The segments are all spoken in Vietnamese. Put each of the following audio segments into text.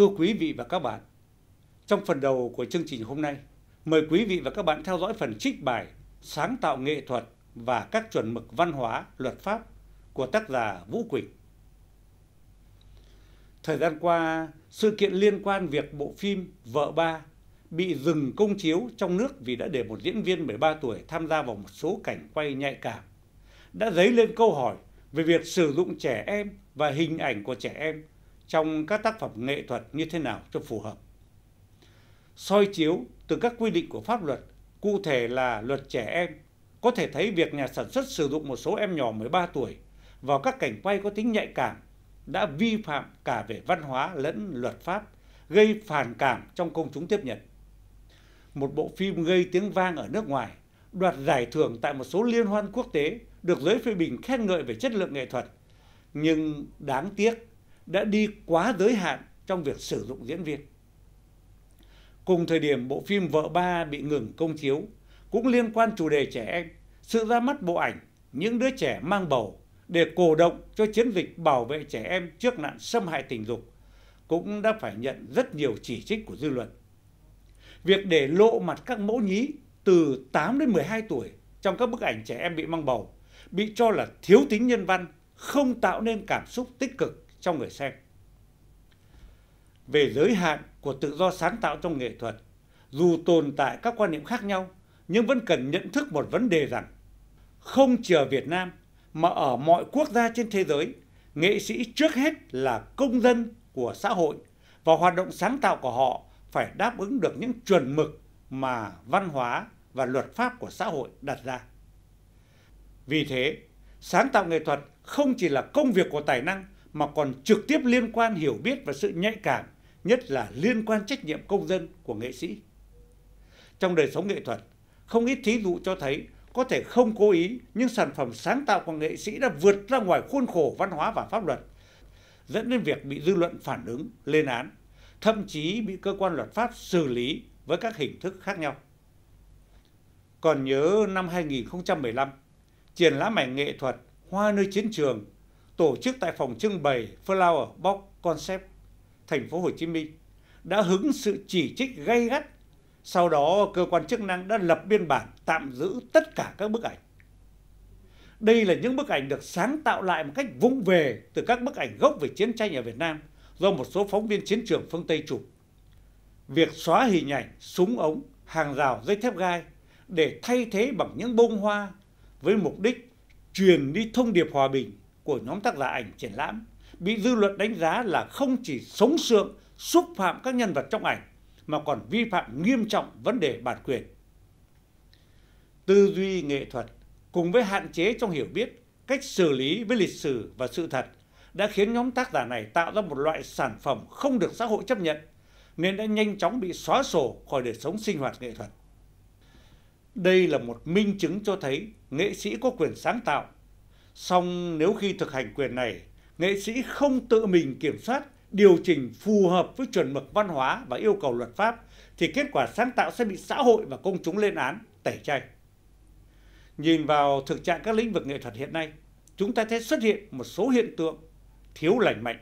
thưa quý vị và các bạn trong phần đầu của chương trình hôm nay mời quý vị và các bạn theo dõi phần trích bài sáng tạo nghệ thuật và các chuẩn mực văn hóa luật pháp của tác giả vũ quỳnh thời gian qua sự kiện liên quan việc bộ phim vợ ba bị dừng công chiếu trong nước vì đã để một diễn viên 13 tuổi tham gia vào một số cảnh quay nhạy cảm đã dấy lên câu hỏi về việc sử dụng trẻ em và hình ảnh của trẻ em trong các tác phẩm nghệ thuật như thế nào cho phù hợp soi chiếu từ các quy định của pháp luật cụ thể là luật trẻ em có thể thấy việc nhà sản xuất sử dụng một số em nhỏ 13 tuổi vào các cảnh quay có tính nhạy cảm đã vi phạm cả về văn hóa lẫn luật pháp, gây phản cảm trong công chúng tiếp nhận. Một bộ phim gây tiếng vang ở nước ngoài, đoạt giải thưởng tại một số liên hoan quốc tế, được giới phê bình khen ngợi về chất lượng nghệ thuật. Nhưng đáng tiếc, đã đi quá giới hạn trong việc sử dụng diễn viên cùng thời điểm bộ phim vợ ba bị ngừng công chiếu cũng liên quan chủ đề trẻ em sự ra mắt bộ ảnh những đứa trẻ mang bầu để cổ động cho chiến dịch bảo vệ trẻ em trước nạn xâm hại tình dục cũng đã phải nhận rất nhiều chỉ trích của dư luận. Việc để lộ mặt các mẫu nhí từ 8 đến 12 tuổi trong các bức ảnh trẻ em bị mang bầu bị cho là thiếu tính nhân văn, không tạo nên cảm xúc tích cực trong người xem về giới hạn của tự do sáng tạo trong nghệ thuật dù tồn tại các quan niệm khác nhau nhưng vẫn cần nhận thức một vấn đề rằng không chỉ ở việt nam mà ở mọi quốc gia trên thế giới nghệ sĩ trước hết là công dân của xã hội và hoạt động sáng tạo của họ phải đáp ứng được những chuẩn mực mà văn hóa và luật pháp của xã hội đặt ra vì thế sáng tạo nghệ thuật không chỉ là công việc của tài năng mà còn trực tiếp liên quan hiểu biết và sự nhạy cảm nhất là liên quan trách nhiệm công dân của nghệ sĩ trong đời sống nghệ thuật không ít thí dụ cho thấy có thể không cố ý nhưng sản phẩm sáng tạo của nghệ sĩ đã vượt ra ngoài khuôn khổ văn hóa và pháp luật dẫn đến việc bị dư luận phản ứng lên án thậm chí bị cơ quan luật pháp xử lý với các hình thức khác nhau còn nhớ năm 2015 triển lãm ảnh nghệ thuật Hoa nơi chiến trường tổ chức tại phòng trưng bày Flower Box Concept, thành phố Hồ Chí Minh, đã hứng sự chỉ trích gay gắt. Sau đó, cơ quan chức năng đã lập biên bản tạm giữ tất cả các bức ảnh. Đây là những bức ảnh được sáng tạo lại một cách vung về từ các bức ảnh gốc về chiến tranh ở Việt Nam do một số phóng viên chiến trường phương Tây chụp. Việc xóa hình ảnh, súng ống, hàng rào dây thép gai để thay thế bằng những bông hoa với mục đích truyền đi thông điệp hòa bình của nhóm tác giả ảnh triển lãm bị dư luận đánh giá là không chỉ sống sượng xúc phạm các nhân vật trong ảnh mà còn vi phạm nghiêm trọng vấn đề bản quyền tư duy nghệ thuật cùng với hạn chế trong hiểu biết cách xử lý với lịch sử và sự thật đã khiến nhóm tác giả này tạo ra một loại sản phẩm không được xã hội chấp nhận nên đã nhanh chóng bị xóa sổ khỏi đời sống sinh hoạt nghệ thuật đây là một minh chứng cho thấy nghệ sĩ có quyền sáng tạo song nếu khi thực hành quyền này nghệ sĩ không tự mình kiểm soát điều chỉnh phù hợp với chuẩn mực văn hóa và yêu cầu luật pháp thì kết quả sáng tạo sẽ bị xã hội và công chúng lên án tẩy chay nhìn vào thực trạng các lĩnh vực nghệ thuật hiện nay chúng ta thấy xuất hiện một số hiện tượng thiếu lành mạnh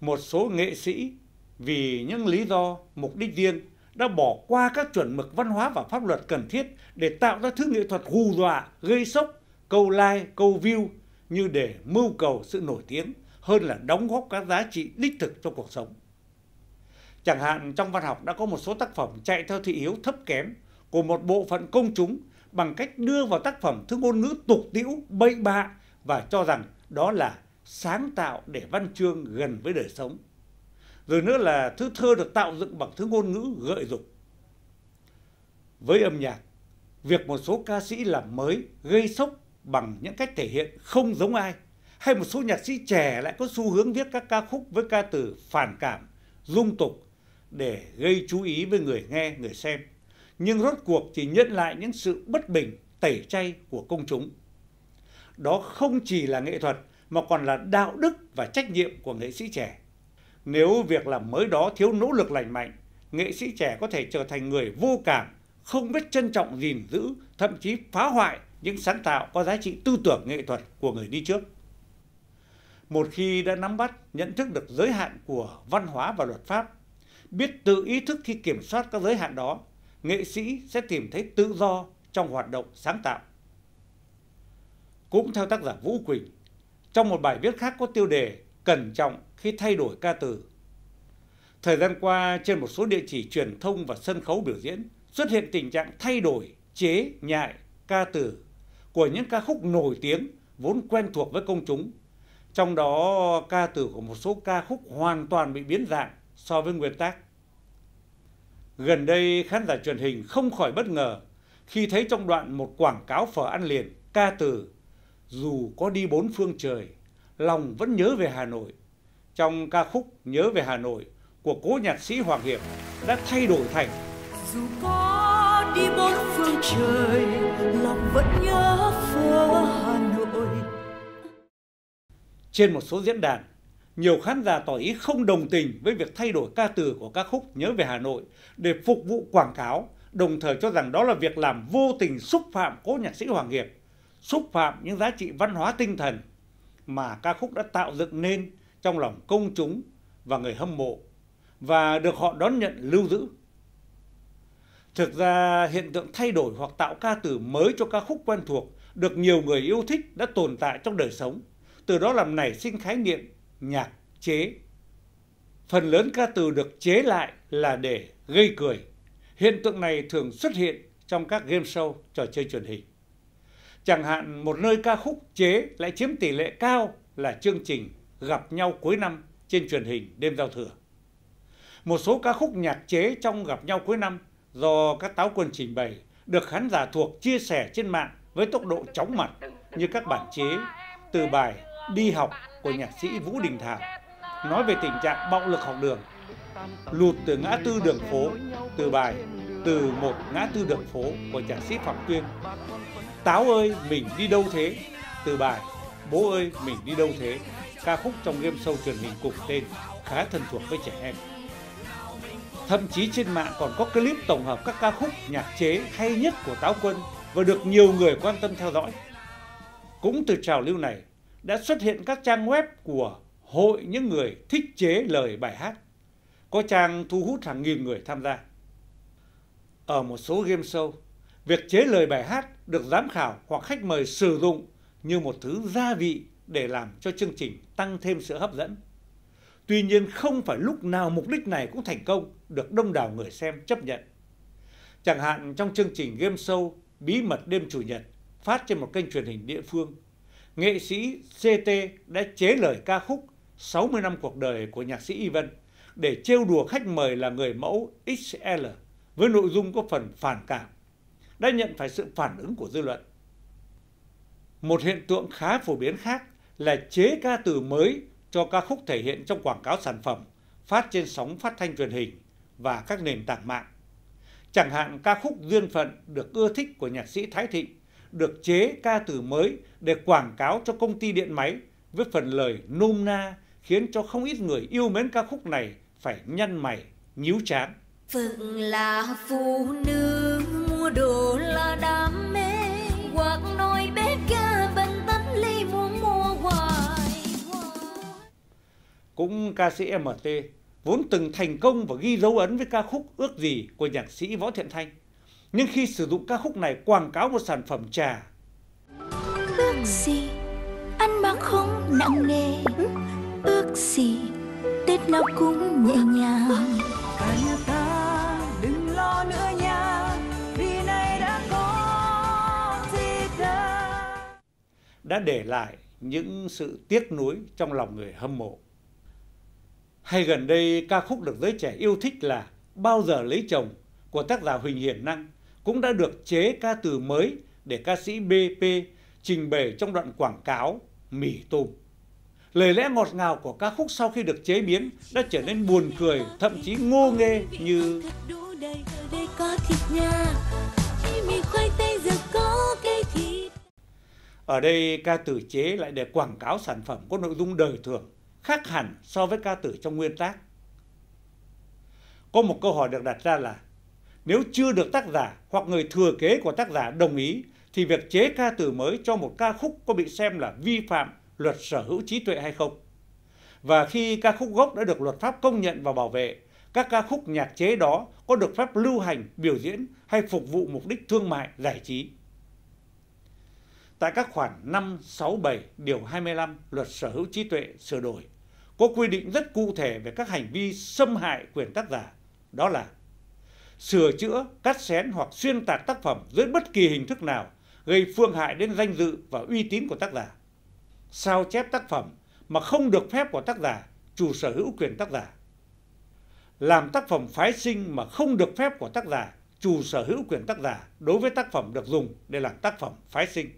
một số nghệ sĩ vì những lý do mục đích riêng đã bỏ qua các chuẩn mực văn hóa và pháp luật cần thiết để tạo ra thứ nghệ thuật hù dọa gây sốc câu like câu view như để mưu cầu sự nổi tiếng hơn là đóng góp các giá trị đích thực cho cuộc sống chẳng hạn trong văn học đã có một số tác phẩm chạy theo thị hiếu thấp kém của một bộ phận công chúng bằng cách đưa vào tác phẩm thứ ngôn ngữ tục tĩu bậy bạ và cho rằng đó là sáng tạo để văn chương gần với đời sống rồi nữa là thứ thơ được tạo dựng bằng thứ ngôn ngữ gợi dục với âm nhạc việc một số ca sĩ làm mới gây sốc bằng những cách thể hiện không giống ai hay một số nhạc sĩ trẻ lại có xu hướng viết các ca khúc với ca từ phản cảm dung tục để gây chú ý với người nghe người xem nhưng rốt cuộc chỉ nhận lại những sự bất bình tẩy chay của công chúng đó không chỉ là nghệ thuật mà còn là đạo đức và trách nhiệm của nghệ sĩ trẻ nếu việc làm mới đó thiếu nỗ lực lành mạnh nghệ sĩ trẻ có thể trở thành người vô cảm không biết trân trọng gìn giữ thậm chí phá hoại những sáng tạo có giá trị tư tưởng nghệ thuật của người đi trước một khi đã nắm bắt nhận thức được giới hạn của văn hóa và luật pháp biết tự ý thức khi kiểm soát các giới hạn đó nghệ sĩ sẽ tìm thấy tự do trong hoạt động sáng tạo cũng theo tác giả vũ quỳnh trong một bài viết khác có tiêu đề cẩn trọng khi thay đổi ca từ thời gian qua trên một số địa chỉ truyền thông và sân khấu biểu diễn xuất hiện tình trạng thay đổi chế nhại ca từ của những ca khúc nổi tiếng vốn quen thuộc với công chúng trong đó ca từ của một số ca khúc hoàn toàn bị biến dạng so với nguyên tác gần đây khán giả truyền hình không khỏi bất ngờ khi thấy trong đoạn một quảng cáo phở ăn liền ca từ dù có đi bốn phương trời lòng vẫn nhớ về hà nội trong ca khúc nhớ về hà nội của cố nhạc sĩ hoàng hiệp đã thay đổi thành dù có đi bốn phương trời lòng vẫn nhớ phố hà nội trên một số diễn đàn nhiều khán giả tỏ ý không đồng tình với việc thay đổi ca từ của ca khúc nhớ về hà nội để phục vụ quảng cáo đồng thời cho rằng đó là việc làm vô tình xúc phạm cố nhạc sĩ hoàng hiệp xúc phạm những giá trị văn hóa tinh thần mà ca khúc đã tạo dựng nên trong lòng công chúng và người hâm mộ và được họ đón nhận lưu giữ thực ra hiện tượng thay đổi hoặc tạo ca từ mới cho ca khúc quen thuộc được nhiều người yêu thích đã tồn tại trong đời sống từ đó làm nảy sinh khái niệm nhạc chế phần lớn ca từ được chế lại là để gây cười hiện tượng này thường xuất hiện trong các game show trò chơi truyền hình chẳng hạn một nơi ca khúc chế lại chiếm tỷ lệ cao là chương trình gặp nhau cuối năm trên truyền hình đêm giao thừa một số ca khúc nhạc chế trong gặp nhau cuối năm do các táo quân trình bày được khán giả thuộc chia sẻ trên mạng với tốc độ chóng mặt như các bản chế từ bài Đi học của nhạc sĩ Vũ Đình Thảo nói về tình trạng bạo lực học đường, lụt từ ngã tư đường phố từ bài Từ một ngã tư đường phố của nhạc sĩ Phạm Tuyên, Táo ơi mình đi đâu thế từ bài Bố ơi mình đi đâu thế ca khúc trong game show truyền hình cùng tên khá thân thuộc với trẻ em thậm chí trên mạng còn có clip tổng hợp các ca khúc nhạc chế hay nhất của táo quân và được nhiều người quan tâm theo dõi cũng từ trào lưu này đã xuất hiện các trang web của hội những người thích chế lời bài hát có trang thu hút hàng nghìn người tham gia ở một số game show việc chế lời bài hát được giám khảo hoặc khách mời sử dụng như một thứ gia vị để làm cho chương trình tăng thêm sự hấp dẫn tuy nhiên không phải lúc nào mục đích này cũng thành công được đông đảo người xem chấp nhận chẳng hạn trong chương trình game show bí mật đêm chủ nhật phát trên một kênh truyền hình địa phương nghệ sĩ ct đã chế lời ca khúc 60 năm cuộc đời của nhạc sĩ y vân để trêu đùa khách mời là người mẫu xl với nội dung có phần phản cảm đã nhận phải sự phản ứng của dư luận một hiện tượng khá phổ biến khác là chế ca từ mới cho ca khúc thể hiện trong quảng cáo sản phẩm phát trên sóng phát thanh truyền hình và các nền tảng mạng chẳng hạn ca khúc duyên phận được ưa thích của nhạc sĩ thái thịnh được chế ca từ mới để quảng cáo cho công ty điện máy với phần lời nôm na khiến cho không ít người yêu mến ca khúc này phải nhăn mày nhíu chán phượng là phụ nữ mua đồ là đa cũng ca sĩ mt vốn từng thành công và ghi dấu ấn với ca khúc ước gì của nhạc sĩ võ thiện thanh nhưng khi sử dụng ca khúc này quảng cáo một sản phẩm trà ước gì ăn bán không nặng nề ước gì tết nào cũng nhẹ nhàng cả nhà ta đừng lo nữa nha vì nay đã có ta đã để lại những sự tiếc nuối trong lòng người hâm mộ hay gần đây ca khúc được giới trẻ yêu thích là bao giờ lấy chồng của tác giả huỳnh hiển năng cũng đã được chế ca từ mới để ca sĩ bp trình bày trong đoạn quảng cáo mì tôm lời lẽ ngọt ngào của ca khúc sau khi được chế biến đã trở nên buồn cười thậm chí ngô nghê như ở đây ca từ chế lại để quảng cáo sản phẩm có nội dung đời thường khác hẳn so với ca từ trong nguyên tác có một câu hỏi được đặt ra là nếu chưa được tác giả hoặc người thừa kế của tác giả đồng ý thì việc chế ca từ mới cho một ca khúc có bị xem là vi phạm luật sở hữu trí tuệ hay không và khi ca khúc gốc đã được luật pháp công nhận và bảo vệ các ca khúc nhạc chế đó có được phép lưu hành biểu diễn hay phục vụ mục đích thương mại giải trí tại các khoản 5, 6, 7, điều 25 luật sở hữu trí tuệ sửa đổi có quy định rất cụ thể về các hành vi xâm hại quyền tác giả đó là sửa chữa cắt xén hoặc xuyên tạc tác phẩm dưới bất kỳ hình thức nào gây phương hại đến danh dự và uy tín của tác giả sao chép tác phẩm mà không được phép của tác giả chủ sở hữu quyền tác giả làm tác phẩm phái sinh mà không được phép của tác giả chủ sở hữu quyền tác giả đối với tác phẩm được dùng để làm tác phẩm phái sinh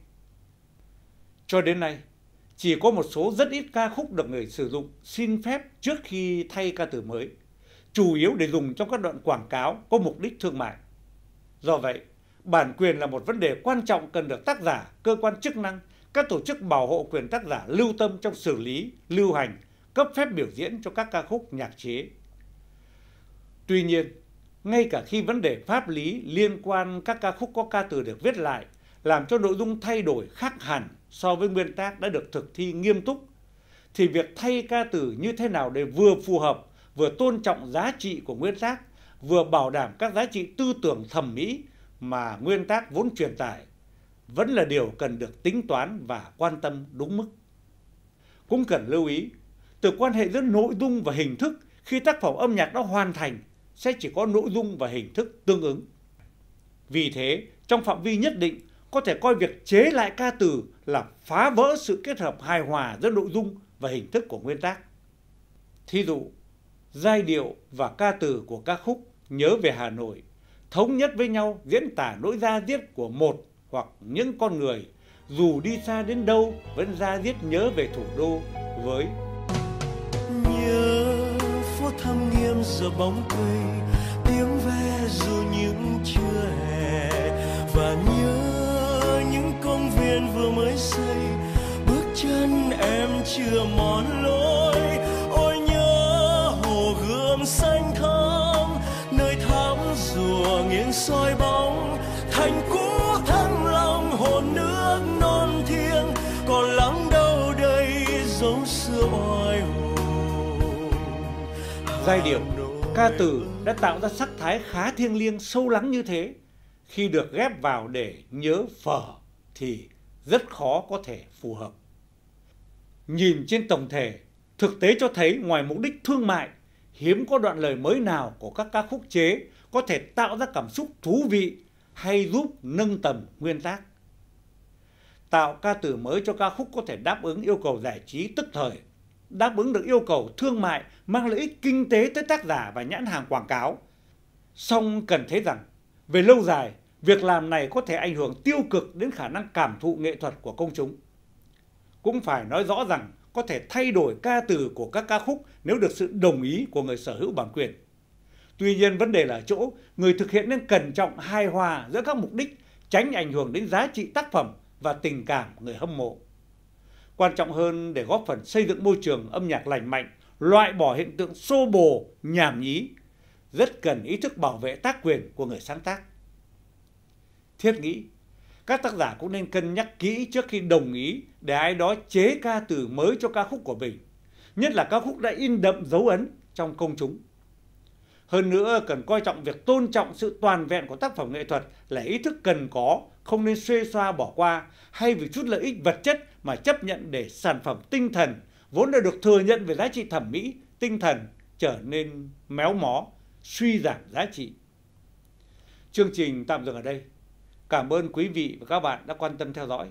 cho đến nay chỉ có một số rất ít ca khúc được người sử dụng xin phép trước khi thay ca từ mới chủ yếu để dùng trong các đoạn quảng cáo có mục đích thương mại do vậy bản quyền là một vấn đề quan trọng cần được tác giả cơ quan chức năng các tổ chức bảo hộ quyền tác giả lưu tâm trong xử lý lưu hành cấp phép biểu diễn cho các ca khúc nhạc chế tuy nhiên ngay cả khi vấn đề pháp lý liên quan các ca khúc có ca từ được viết lại làm cho nội dung thay đổi khác hẳn so với nguyên tác đã được thực thi nghiêm túc thì việc thay ca từ như thế nào để vừa phù hợp vừa tôn trọng giá trị của nguyên tác vừa bảo đảm các giá trị tư tưởng thẩm mỹ mà nguyên tác vốn truyền tải vẫn là điều cần được tính toán và quan tâm đúng mức cũng cần lưu ý từ quan hệ giữa nội dung và hình thức khi tác phẩm âm nhạc đã hoàn thành sẽ chỉ có nội dung và hình thức tương ứng vì thế trong phạm vi nhất định có thể coi việc chế lại ca từ là phá vỡ sự kết hợp hài hòa giữa nội dung và hình thức của nguyên tác thí dụ giai điệu và ca từ của ca khúc nhớ về hà nội thống nhất với nhau diễn tả nỗi ra diết của một hoặc những con người dù đi xa đến đâu vẫn ra diết nhớ về thủ đô với nhớ phố thăm nghiêm giờ bóng cây chưa mòn lối ôi nhớ hồ gươm xanh thắm nơi thắm rùa nghiêng soi bóng thành cũ thăng long hồn nước non thiêng còn lắng đâu đây dấu xưa oai hồn giai điệu ca từ đã tạo ra sắc thái khá thiêng liêng sâu lắng như thế khi được ghép vào để nhớ phở thì rất khó có thể phù hợp nhìn trên tổng thể thực tế cho thấy ngoài mục đích thương mại hiếm có đoạn lời mới nào của các ca khúc chế có thể tạo ra cảm xúc thú vị hay giúp nâng tầm nguyên tác tạo ca từ mới cho ca khúc có thể đáp ứng yêu cầu giải trí tức thời đáp ứng được yêu cầu thương mại mang lợi ích kinh tế tới tác giả và nhãn hàng quảng cáo song cần thấy rằng về lâu dài việc làm này có thể ảnh hưởng tiêu cực đến khả năng cảm thụ nghệ thuật của công chúng cũng phải nói rõ rằng có thể thay đổi ca từ của các ca khúc nếu được sự đồng ý của người sở hữu bản quyền tuy nhiên vấn đề là chỗ người thực hiện nên cẩn trọng hài hòa giữa các mục đích tránh ảnh hưởng đến giá trị tác phẩm và tình cảm người hâm mộ quan trọng hơn để góp phần xây dựng môi trường âm nhạc lành mạnh loại bỏ hiện tượng xô bồ nhảm nhí rất cần ý thức bảo vệ tác quyền của người sáng tác thiết nghĩ các tác giả cũng nên cân nhắc kỹ trước khi đồng ý để ai đó chế ca từ mới cho ca khúc của mình nhất là ca khúc đã in đậm dấu ấn trong công chúng hơn nữa cần coi trọng việc tôn trọng sự toàn vẹn của tác phẩm nghệ thuật là ý thức cần có không nên xuê xoa bỏ qua hay vì chút lợi ích vật chất mà chấp nhận để sản phẩm tinh thần vốn đã được thừa nhận về giá trị thẩm mỹ tinh thần trở nên méo mó suy giảm giá trị chương trình tạm dừng ở đây cảm ơn quý vị và các bạn đã quan tâm theo dõi